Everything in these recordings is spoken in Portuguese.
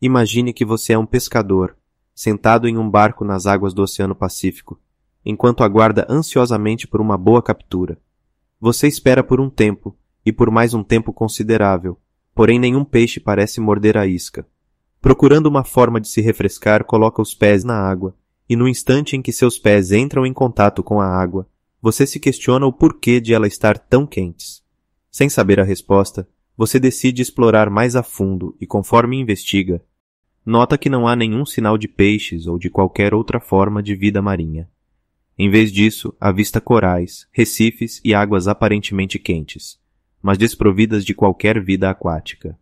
Imagine que você é um pescador, sentado em um barco nas águas do Oceano Pacífico, enquanto aguarda ansiosamente por uma boa captura. Você espera por um tempo, e por mais um tempo considerável, porém nenhum peixe parece morder a isca. Procurando uma forma de se refrescar, coloca os pés na água, e no instante em que seus pés entram em contato com a água, você se questiona o porquê de ela estar tão quentes. Sem saber a resposta, você decide explorar mais a fundo e, conforme investiga, nota que não há nenhum sinal de peixes ou de qualquer outra forma de vida marinha. Em vez disso, avista corais, recifes e águas aparentemente quentes, mas desprovidas de qualquer vida aquática.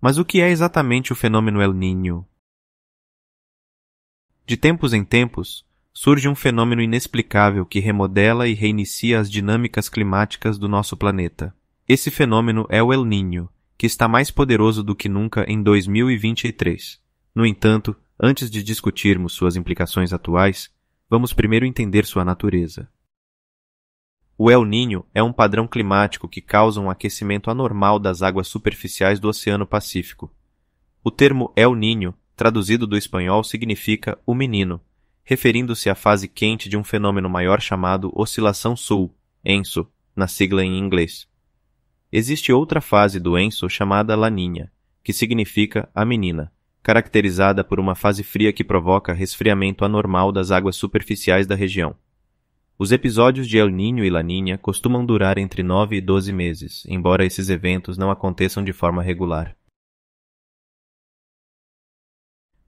Mas o que é exatamente o fenômeno El Niño? De tempos em tempos, surge um fenômeno inexplicável que remodela e reinicia as dinâmicas climáticas do nosso planeta. Esse fenômeno é o El Niño, que está mais poderoso do que nunca em 2023. No entanto, antes de discutirmos suas implicações atuais, vamos primeiro entender sua natureza. O El Niño é um padrão climático que causa um aquecimento anormal das águas superficiais do Oceano Pacífico. O termo El Niño, traduzido do espanhol, significa o menino, referindo-se à fase quente de um fenômeno maior chamado oscilação sul, ENSO, na sigla em inglês. Existe outra fase do Enso chamada laninha, que significa a menina, caracterizada por uma fase fria que provoca resfriamento anormal das águas superficiais da região. Os episódios de El Niño e Laninha costumam durar entre 9 e 12 meses, embora esses eventos não aconteçam de forma regular.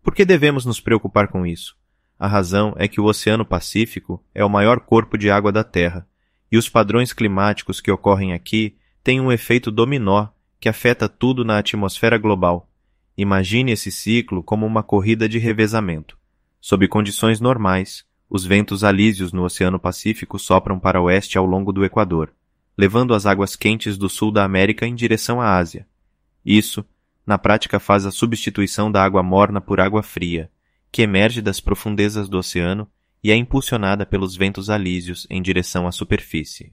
Por que devemos nos preocupar com isso? A razão é que o Oceano Pacífico é o maior corpo de água da Terra, e os padrões climáticos que ocorrem aqui tem um efeito dominó que afeta tudo na atmosfera global. Imagine esse ciclo como uma corrida de revezamento. Sob condições normais, os ventos alísios no Oceano Pacífico sopram para oeste ao longo do Equador, levando as águas quentes do sul da América em direção à Ásia. Isso, na prática, faz a substituição da água morna por água fria, que emerge das profundezas do oceano e é impulsionada pelos ventos alísios em direção à superfície.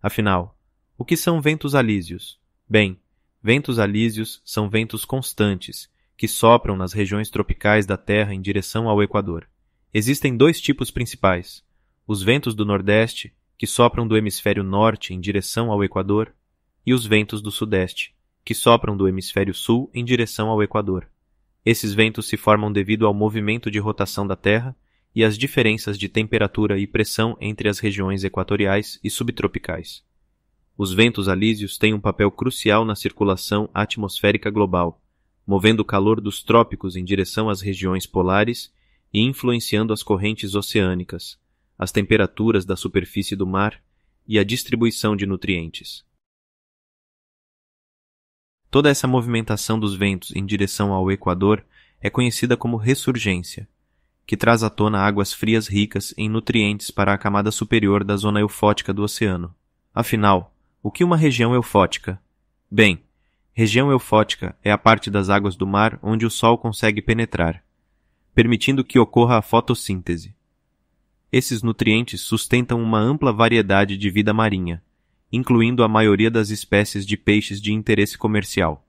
Afinal, o que são ventos alísios? Bem, ventos alísios são ventos constantes, que sopram nas regiões tropicais da Terra em direção ao Equador. Existem dois tipos principais: os ventos do Nordeste, que sopram do hemisfério norte em direção ao Equador, e os ventos do Sudeste, que sopram do hemisfério sul em direção ao Equador. Esses ventos se formam devido ao movimento de rotação da Terra e as diferenças de temperatura e pressão entre as regiões equatoriais e subtropicais. Os ventos alísios têm um papel crucial na circulação atmosférica global, movendo o calor dos trópicos em direção às regiões polares e influenciando as correntes oceânicas, as temperaturas da superfície do mar e a distribuição de nutrientes. Toda essa movimentação dos ventos em direção ao Equador é conhecida como ressurgência que traz à tona águas frias ricas em nutrientes para a camada superior da zona eufótica do oceano. Afinal, o que uma região eufótica? Bem, região eufótica é a parte das águas do mar onde o sol consegue penetrar, permitindo que ocorra a fotossíntese. Esses nutrientes sustentam uma ampla variedade de vida marinha, incluindo a maioria das espécies de peixes de interesse comercial.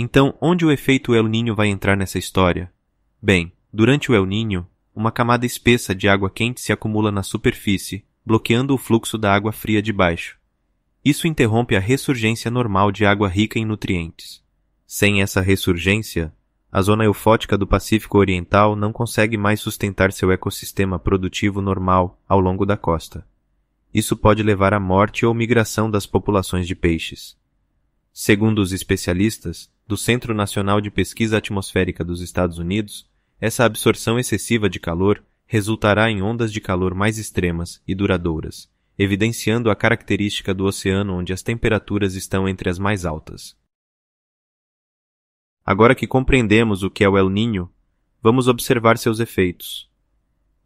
Então, onde o efeito El Ninho vai entrar nessa história? Bem, durante o El Ninho, uma camada espessa de água quente se acumula na superfície, bloqueando o fluxo da água fria de baixo. Isso interrompe a ressurgência normal de água rica em nutrientes. Sem essa ressurgência, a zona eufótica do Pacífico Oriental não consegue mais sustentar seu ecossistema produtivo normal ao longo da costa. Isso pode levar à morte ou migração das populações de peixes. Segundo os especialistas, do Centro Nacional de Pesquisa Atmosférica dos Estados Unidos, essa absorção excessiva de calor resultará em ondas de calor mais extremas e duradouras, evidenciando a característica do oceano onde as temperaturas estão entre as mais altas. Agora que compreendemos o que é o El Niño, vamos observar seus efeitos.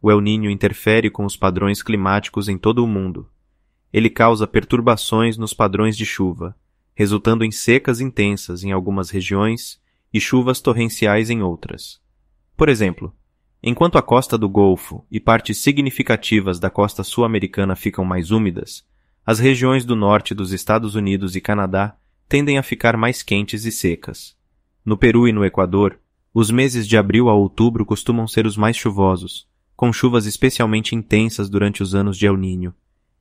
O El Niño interfere com os padrões climáticos em todo o mundo. Ele causa perturbações nos padrões de chuva, resultando em secas intensas em algumas regiões e chuvas torrenciais em outras. Por exemplo, enquanto a costa do Golfo e partes significativas da costa sul-americana ficam mais úmidas, as regiões do norte dos Estados Unidos e Canadá tendem a ficar mais quentes e secas. No Peru e no Equador, os meses de abril a outubro costumam ser os mais chuvosos, com chuvas especialmente intensas durante os anos de El Ninho.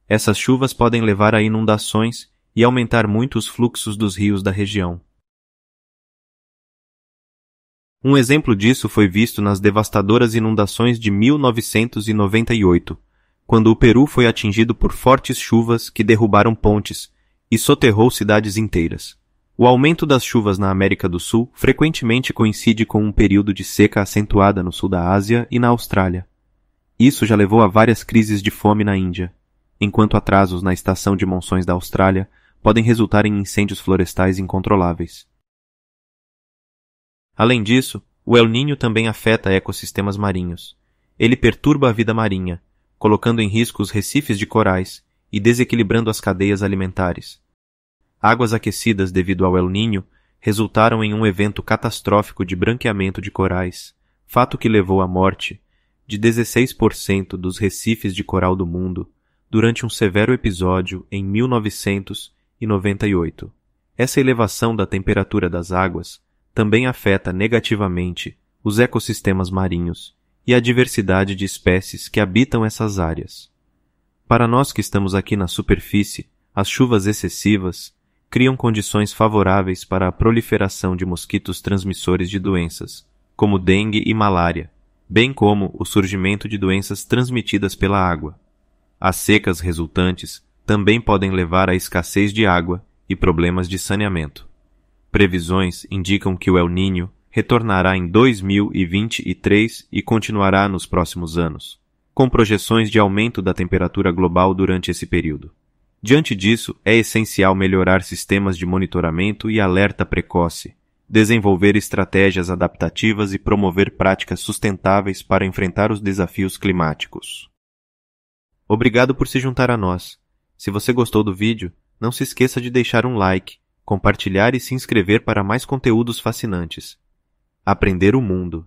Essas chuvas podem levar a inundações e aumentar muito os fluxos dos rios da região. Um exemplo disso foi visto nas devastadoras inundações de 1998, quando o Peru foi atingido por fortes chuvas que derrubaram pontes e soterrou cidades inteiras. O aumento das chuvas na América do Sul frequentemente coincide com um período de seca acentuada no sul da Ásia e na Austrália. Isso já levou a várias crises de fome na Índia, enquanto atrasos na estação de monções da Austrália podem resultar em incêndios florestais incontroláveis. Além disso, o El Ninho também afeta ecossistemas marinhos. Ele perturba a vida marinha, colocando em risco os recifes de corais e desequilibrando as cadeias alimentares. Águas aquecidas devido ao El Ninho resultaram em um evento catastrófico de branqueamento de corais, fato que levou à morte de 16% dos recifes de coral do mundo durante um severo episódio em 1900 e 98. Essa elevação da temperatura das águas também afeta negativamente os ecossistemas marinhos e a diversidade de espécies que habitam essas áreas. Para nós que estamos aqui na superfície, as chuvas excessivas criam condições favoráveis para a proliferação de mosquitos transmissores de doenças, como dengue e malária, bem como o surgimento de doenças transmitidas pela água. As secas resultantes também podem levar à escassez de água e problemas de saneamento. Previsões indicam que o El Niño retornará em 2023 e continuará nos próximos anos, com projeções de aumento da temperatura global durante esse período. Diante disso, é essencial melhorar sistemas de monitoramento e alerta precoce, desenvolver estratégias adaptativas e promover práticas sustentáveis para enfrentar os desafios climáticos. Obrigado por se juntar a nós. Se você gostou do vídeo, não se esqueça de deixar um like, compartilhar e se inscrever para mais conteúdos fascinantes. Aprender o mundo.